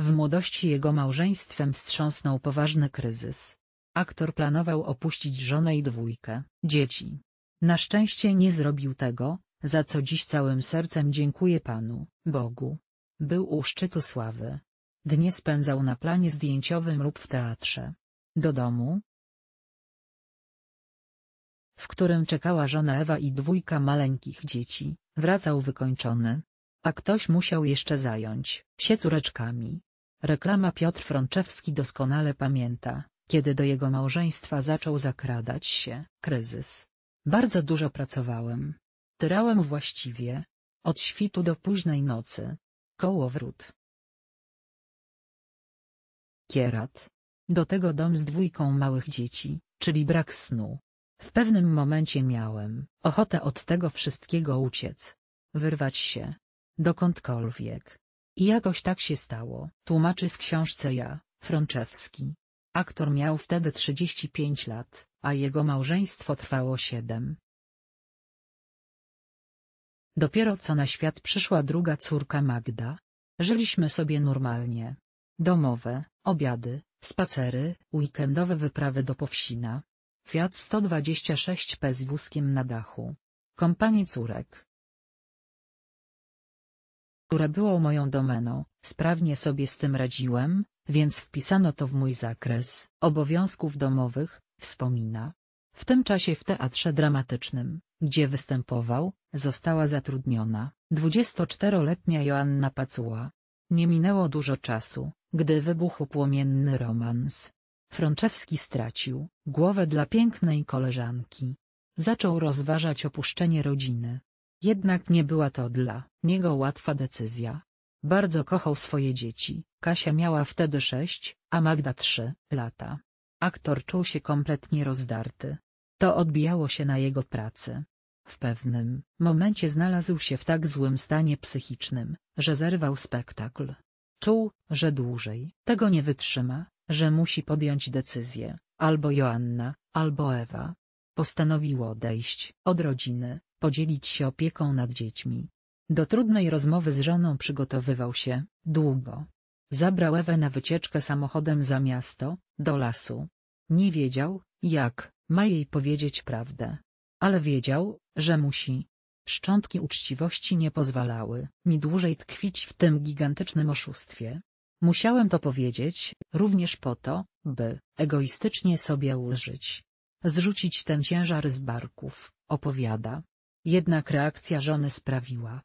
W młodości jego małżeństwem wstrząsnął poważny kryzys. Aktor planował opuścić żonę i dwójkę dzieci. Na szczęście nie zrobił tego, za co dziś całym sercem dziękuję Panu, Bogu. Był u szczytu sławy. Dnie spędzał na planie zdjęciowym lub w teatrze. Do domu, w którym czekała żona Ewa i dwójka maleńkich dzieci, wracał wykończony. A ktoś musiał jeszcze zająć się córeczkami. Reklama Piotr Frączewski doskonale pamięta, kiedy do jego małżeństwa zaczął zakradać się kryzys. Bardzo dużo pracowałem. Tyrałem właściwie. Od świtu do późnej nocy. Kołowrót. Kierat. Do tego dom z dwójką małych dzieci, czyli brak snu. W pewnym momencie miałem ochotę od tego wszystkiego uciec. Wyrwać się. Dokądkolwiek. I jakoś tak się stało, tłumaczy w książce Ja, Frączewski. Aktor miał wtedy 35 lat, a jego małżeństwo trwało 7. Dopiero co na świat przyszła druga córka Magda. Żyliśmy sobie normalnie. Domowe, obiady, spacery, weekendowe wyprawy do Powsina. Fiat 126P z wózkiem na dachu. Kompanie córek, które było moją domeną, sprawnie sobie z tym radziłem, więc wpisano to w mój zakres obowiązków domowych, wspomina. W tym czasie w teatrze dramatycznym, gdzie występował, została zatrudniona 24-letnia Joanna Pacuła. Nie minęło dużo czasu, gdy wybuchł płomienny romans. Frączewski stracił głowę dla pięknej koleżanki. Zaczął rozważać opuszczenie rodziny. Jednak nie była to dla niego łatwa decyzja. Bardzo kochał swoje dzieci, Kasia miała wtedy sześć, a Magda trzy lata. Aktor czuł się kompletnie rozdarty. To odbijało się na jego pracy. W pewnym momencie znalazł się w tak złym stanie psychicznym, że zerwał spektakl. Czuł, że dłużej tego nie wytrzyma, że musi podjąć decyzję, albo Joanna, albo Ewa. Postanowił odejść od rodziny, podzielić się opieką nad dziećmi. Do trudnej rozmowy z żoną przygotowywał się, długo. Zabrał Ewę na wycieczkę samochodem za miasto, do lasu. Nie wiedział, jak, ma jej powiedzieć prawdę. Ale wiedział, że musi. Szczątki uczciwości nie pozwalały mi dłużej tkwić w tym gigantycznym oszustwie. Musiałem to powiedzieć, również po to, by egoistycznie sobie ulżyć. Zrzucić ten ciężar z barków, opowiada. Jednak reakcja żony sprawiła,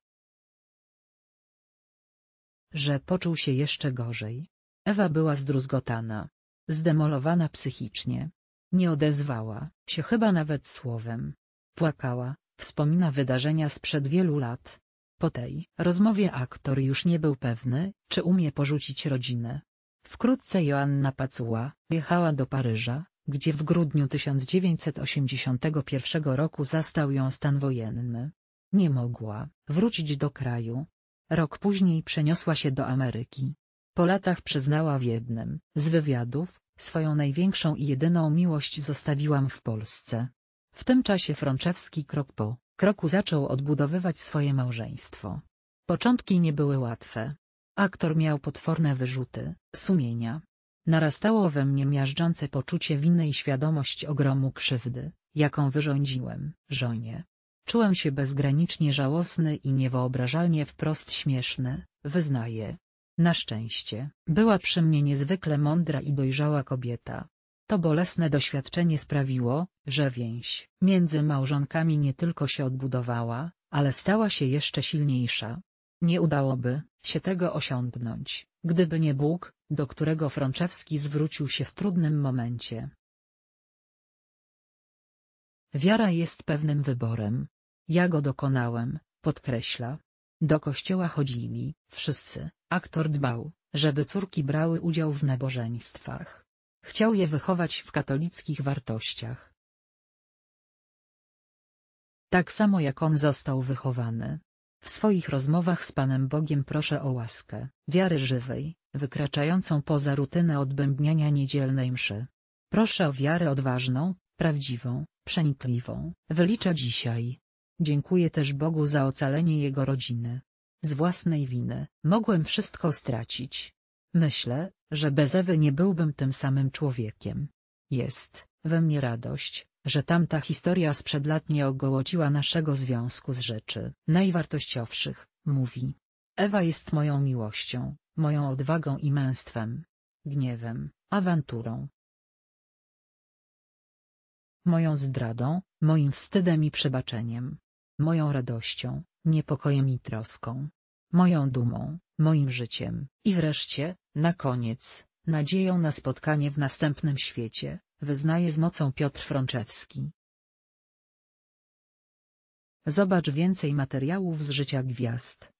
że poczuł się jeszcze gorzej. Ewa była zdruzgotana, zdemolowana psychicznie. Nie odezwała się chyba nawet słowem. Płakała, wspomina wydarzenia sprzed wielu lat. Po tej rozmowie aktor już nie był pewny, czy umie porzucić rodzinę. Wkrótce Joanna Pacuła jechała do Paryża, gdzie w grudniu 1981 roku zastał ją stan wojenny. Nie mogła wrócić do kraju. Rok później przeniosła się do Ameryki. Po latach przyznała w jednym z wywiadów, swoją największą i jedyną miłość zostawiłam w Polsce. W tym czasie Frączewski krok po kroku zaczął odbudowywać swoje małżeństwo. Początki nie były łatwe. Aktor miał potworne wyrzuty sumienia, Narastało we mnie miażdżące poczucie winy i świadomość ogromu krzywdy, jaką wyrządziłem żonie. Czułem się bezgranicznie żałosny i niewyobrażalnie wprost śmieszny, wyznaję. Na szczęście, była przy mnie niezwykle mądra i dojrzała kobieta. To bolesne doświadczenie sprawiło, że więź między małżonkami nie tylko się odbudowała, ale stała się jeszcze silniejsza. Nie udałoby się tego osiągnąć, gdyby nie Bóg, do którego Frączewski zwrócił się w trudnym momencie. Wiara jest pewnym wyborem. Ja go dokonałem, podkreśla. Do kościoła chodzili wszyscy. Aktor dbał, żeby córki brały udział w nabożeństwach. Chciał je wychować w katolickich wartościach. Tak samo jak on został wychowany. W swoich rozmowach z Panem Bogiem proszę o łaskę, wiary żywej, wykraczającą poza rutynę odbębniania niedzielnej mszy. Proszę o wiarę odważną, prawdziwą, przenikliwą. Wylicza dzisiaj. Dziękuję też Bogu za ocalenie jego rodziny. Z własnej winy mogłem wszystko stracić. Myślę, że bez Ewy nie byłbym tym samym człowiekiem. Jest we mnie radość, że tamta historia sprzed lat nie ogołociła naszego związku z rzeczy najwartościowszych, mówi. Ewa jest moją miłością, moją odwagą i męstwem. Gniewem, awanturą. Moją zdradą, moim wstydem i przebaczeniem. Moją radością, niepokojem i troską. Moją dumą, moim życiem. I wreszcie, na koniec, nadzieją na spotkanie w następnym świecie. Wyznaje z mocą Piotr Frączewski. Zobacz więcej materiałów z życia gwiazd.